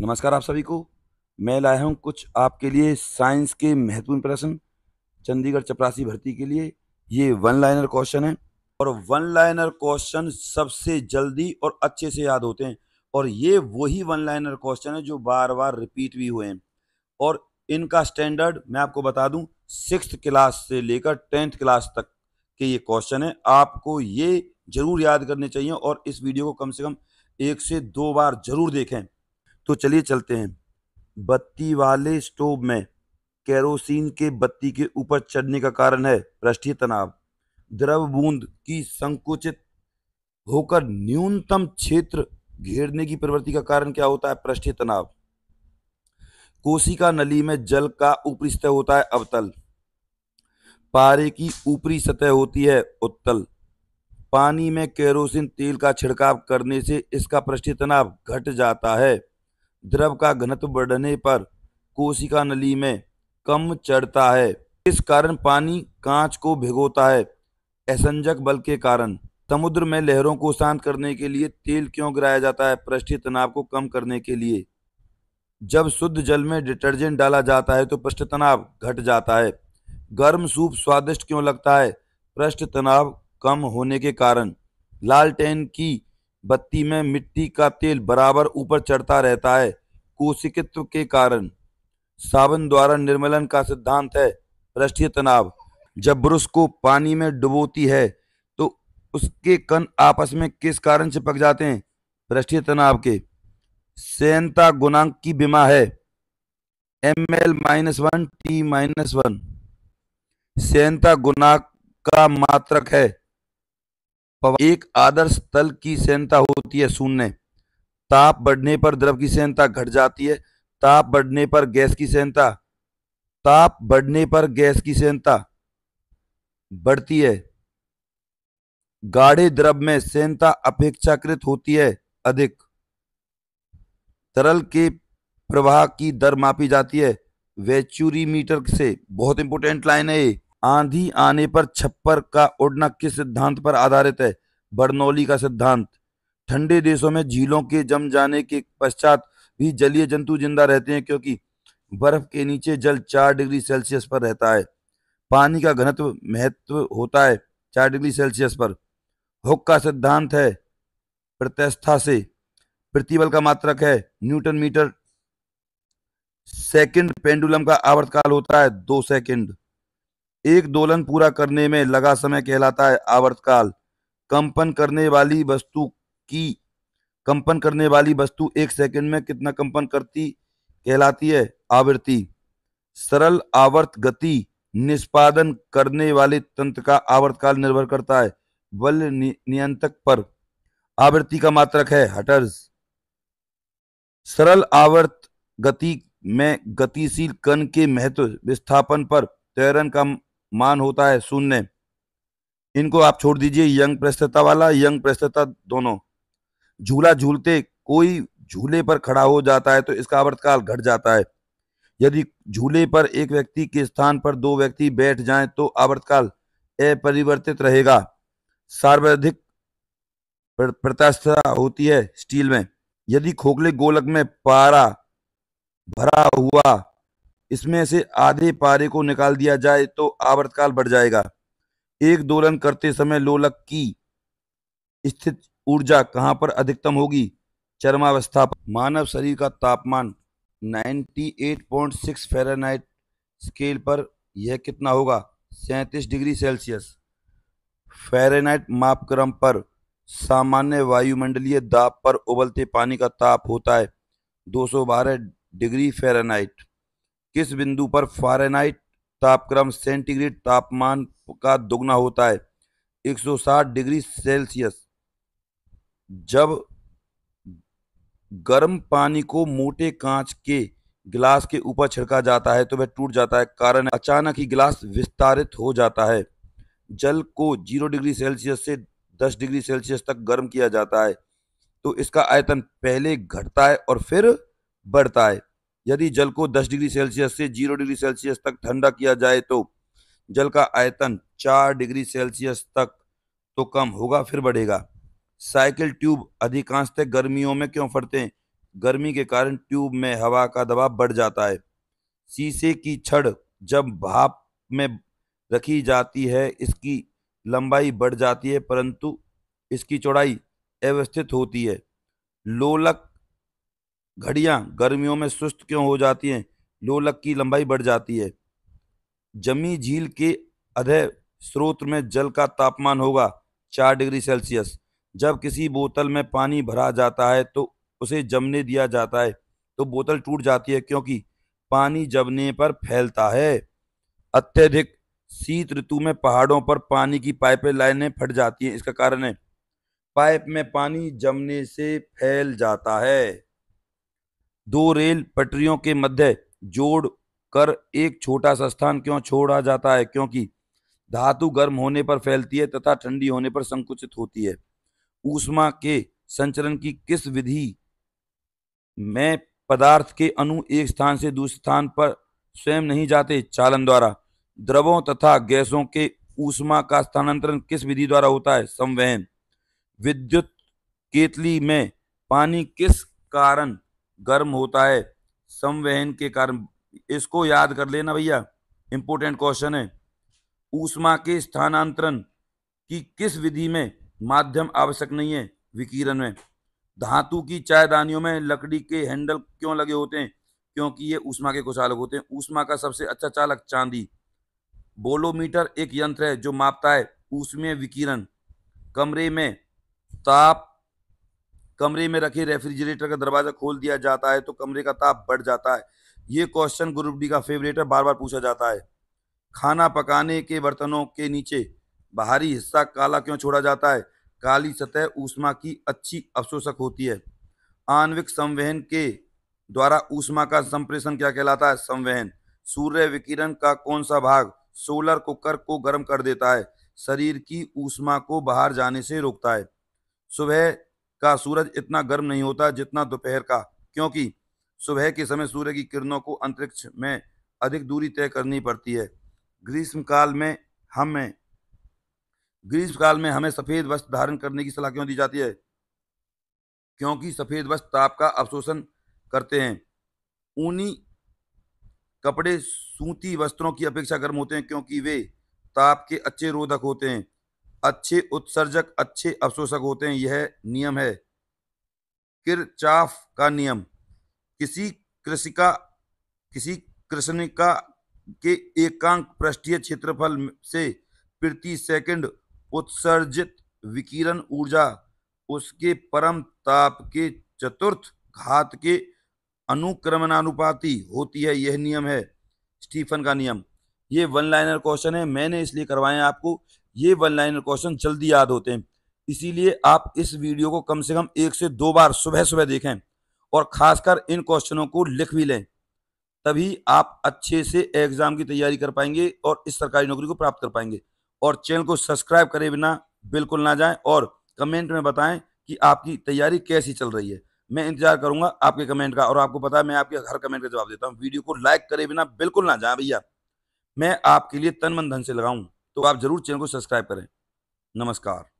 नमस्कार आप सभी को मैं लाया हूं कुछ आपके लिए साइंस के महत्वपूर्ण प्रश्न चंडीगढ़ चपरासी भर्ती के लिए ये वन लाइनर क्वेश्चन है और वन लाइनर क्वेश्चन सबसे जल्दी और अच्छे से याद होते हैं और ये वही वन लाइनर क्वेश्चन है जो बार बार रिपीट भी हुए हैं और इनका स्टैंडर्ड मैं आपको बता दूँ सिक्स क्लास से लेकर टेंथ क्लास तक के ये क्वेश्चन है आपको ये जरूर याद करने चाहिए और इस वीडियो को कम से कम एक से दो बार जरूर देखें तो चलिए चलते हैं बत्ती वाले स्टोव में केरोसिन के बत्ती के ऊपर चढ़ने का कारण है पृष्ठीय तनाव द्रव बूंद की संकुचित होकर न्यूनतम क्षेत्र घेरने की प्रवृत्ति का कारण क्या होता है पृष्ठीय तनाव कोशिका नली में जल का ऊपरी सतह होता है अवतल पारे की ऊपरी सतह होती है उत्तल पानी में केरोसिन तेल का छिड़काव करने से इसका पृष्ठीय तनाव घट जाता है द्रव का घनत्व बढ़ने पर कोशिका नली में कम चढ़ता है इस कारण पानी कांच को भिगोता है असंजक बल के कारण समुद्र में लहरों को शांत करने के लिए तेल क्यों गिराया जाता है पृष्ठीय तनाव को कम करने के लिए जब शुद्ध जल में डिटर्जेंट डाला जाता है तो पृष्ठ तनाव घट जाता है गर्म सूप स्वादिष्ट क्यों लगता है पृष्ठ तनाव कम होने के कारण लालटेन की बत्ती में मिट्टी का तेल बराबर ऊपर चढ़ता रहता है कोशिकित्व के कारण साबुन द्वारा निर्मलन का सिद्धांत है पृष्ठीय तनाव जब ब्रुश को पानी में डुबोती है तो उसके कण आपस में किस कारण चिपक जाते हैं पृष्ठीय तनाव के सेंता गुणांक की बीमा है M L minus one T minus one सेंता गुणांक का मात्रक है एक आदर्श तल की सहनता होती है शून्य ताप बढ़ने पर द्रव की सहनता घट जाती है ताप बढ़ने पर गैस की सहनता ताप बढ़ने पर गैस की सहनता बढ़ती है गाढ़े द्रव में सहनता अपेक्षाकृत होती है अधिक तरल के प्रवाह की दर मापी जाती है मीटर से बहुत इंपोर्टेंट लाइन है ये आंधी आने पर छप्पर का उड़ना किस सिद्धांत पर आधारित है बर्नौली का सिद्धांत ठंडे देशों में झीलों के जम जाने के पश्चात भी जलीय जंतु जिंदा रहते हैं क्योंकि बर्फ के नीचे जल चार डिग्री सेल्सियस पर रहता है पानी का घनत्व महत्व होता है चार डिग्री सेल्सियस पर हुक का सिद्धांत है प्रत्यस्था से प्रतिबल का मात्रक है न्यूटन मीटर सेकंड पेंडुलम का आवर्तकाल होता है दो सेकंड एक दोलन पूरा करने में लगा समय कहलाता है आवर्तकाल कंपन करने वाली वस्तु की कंपन करने वाली वस्तु एक सेकंड में कितना कंपन करती कहलाती है आवृत्ति सरल आवर्त गति निष्पादन करने वाले तंत्र का आवर्तकाल निर्भर करता है बल नियंत्रक पर आवृत्ति का मात्रक है हटर्स सरल आवर्त गति में गतिशील कण के महत्व विस्थापन पर तैरन का मान होता है शून्य इनको आप छोड़ दीजिए यंग प्रस्तता वाला यंग प्रस्तता दोनों झूला झूलते कोई झूले पर खड़ा हो जाता है तो इसका आवर्तकाल घट जाता है यदि झूले पर एक व्यक्ति के स्थान पर दो व्यक्ति बैठ जाएं तो आवर्तकाल अपरिवर्तित रहेगा सर्वाधिक प्रतिष्ठा होती है स्टील में यदि खोखले गोलक में पारा भरा हुआ इसमें से आधे पारे को निकाल दिया जाए तो आवर्तकाल बढ़ जाएगा एक दोलन करते समय लोलक की स्थित ऊर्जा कहाँ पर अधिकतम होगी चरमावस्था मानव शरीर का तापमान 98.6 फ़ारेनहाइट स्केल पर यह कितना होगा सैंतीस डिग्री सेल्सियस फ़ारेनहाइट मापक्रम पर सामान्य वायुमंडलीय दाब पर उबलते पानी का ताप होता है 212 डिग्री फ़ारेनहाइट किस बिंदु पर फारेनहाइट तापक्रम सेंटीग्रेड तापमान का दोगुना होता है 160 डिग्री सेल्सियस जब गर्म पानी को मोटे कांच के गिलास के ऊपर छिड़का जाता है तो वह टूट जाता है कारण अचानक ही गिलास विस्तारित हो जाता है जल को जीरो डिग्री सेल्सियस से दस डिग्री सेल्सियस तक गर्म किया जाता है तो इसका आयतन पहले घटता है और फिर बढ़ता है यदि जल को 10 डिग्री सेल्सियस से 0 डिग्री सेल्सियस तक ठंडा किया जाए तो जल का आयतन 4 डिग्री सेल्सियस तक तो कम होगा फिर बढ़ेगा साइकिल ट्यूब अधिकांशतः गर्मियों में क्यों फटते हैं गर्मी के कारण ट्यूब में हवा का दबाव बढ़ जाता है शीशे की छड़ जब भाप में रखी जाती है इसकी लंबाई बढ़ जाती है परंतु इसकी चौड़ाई अव्यवस्थित होती है लोलक घड़ियां गर्मियों में सुस्त क्यों हो जाती हैं लोलक की लंबाई बढ़ जाती है जमी झील के अधय स्रोत में जल का तापमान होगा चार डिग्री सेल्सियस जब किसी बोतल में पानी भरा जाता है तो उसे जमने दिया जाता है तो बोतल टूट जाती है क्योंकि पानी जमने पर फैलता है अत्यधिक शीत ऋतु में पहाड़ों पर पानी की पाइपें लाइनें फट जाती हैं इसका कारण है पाइप में पानी जमने से फैल जाता है दो रेल पटरियों के मध्य जोड़ कर एक छोटा सा स्थान क्यों छोड़ा जाता है क्योंकि धातु गर्म होने पर फैलती है तथा ठंडी होने पर संकुचित होती है ऊष्मा के संचरण की किस विधि में पदार्थ के अणु एक स्थान से दूसरे स्थान पर स्वयं नहीं जाते चालन द्वारा द्रवों तथा गैसों के ऊष्मा का स्थानांतरण किस विधि द्वारा होता है संवहन विद्युत केतली में पानी किस कारण गर्म होता है संवहन के कारण इसको याद कर लेना भैया इंपोर्टेंट क्वेश्चन है ऊष्मा के स्थानांतरण की किस विधि में माध्यम आवश्यक नहीं है विकिरण में धातु की चायदानियों में लकड़ी के हैंडल क्यों लगे होते हैं क्योंकि ये ऊष्मा के कुचालक होते हैं ऊष्मा का सबसे अच्छा चालक चांदी बोलोमीटर एक यंत्र है जो मापता है ऊष्मीय विकिरण कमरे में ताप कमरे में रखे रेफ्रिजरेटर का दरवाज़ा खोल दिया जाता है तो कमरे का ताप बढ़ जाता है ये क्वेश्चन ग्रुप डी का फेवरेट है बार बार पूछा जाता है खाना पकाने के बर्तनों के नीचे बाहरी हिस्सा काला क्यों छोड़ा जाता है काली सतह ऊष्मा की अच्छी अवशोषक होती है आणविक संवहन के द्वारा ऊष्मा का संप्रेषण क्या कहलाता है संवहन सूर्य विकिरण का कौन सा भाग सोलर कुकर को गर्म कर देता है शरीर की ऊष्मा को बाहर जाने से रोकता है सुबह का सूरज इतना गर्म नहीं होता जितना दोपहर का क्योंकि सुबह के समय सूर्य की किरणों को अंतरिक्ष में अधिक दूरी तय करनी पड़ती है ग्रीष्म काल में हमें ग्रीष्म काल में हमें सफ़ेद वस्त्र धारण करने की सलाह क्यों दी जाती है क्योंकि सफ़ेद वस्त्र ताप का अवशोषण करते हैं ऊनी कपड़े सूती वस्त्रों की अपेक्षा गर्म होते हैं क्योंकि वे ताप के अच्छे रोधक होते हैं अच्छे उत्सर्जक अच्छे अवशोषक होते हैं यह नियम है किरचाफ का नियम किसी कृषिका किसी कृष्णिका के एकांक पृष्ठीय क्षेत्रफल से प्रति सेकंड उत्सर्जित विकिरण ऊर्जा उसके परम ताप के चतुर्थ घात के अनुक्रमणानुपाती होती है यह नियम है स्टीफन का नियम ये वन लाइनर क्वेश्चन है मैंने इसलिए करवाए आपको ये वन लाइनर क्वेश्चन जल्दी याद होते हैं इसीलिए आप इस वीडियो को कम से कम एक से दो बार सुबह सुबह देखें और खासकर इन क्वेश्चनों को लिख भी लें तभी आप अच्छे से एग्जाम की तैयारी कर पाएंगे और इस सरकारी नौकरी को प्राप्त कर पाएंगे और चैनल को सब्सक्राइब करें बिना बिल्कुल ना जाएं और कमेंट में बताएं कि आपकी तैयारी कैसी चल रही है मैं इंतजार करूंगा आपके कमेंट का और आपको पता है मैं आपके हर कमेंट का जवाब देता हूँ वीडियो को लाइक करे बिना बिल्कुल ना जाए भैया मैं आपके लिए तन मन धन से लगाऊँ तो आप ज़रूर चैनल को सब्सक्राइब करें नमस्कार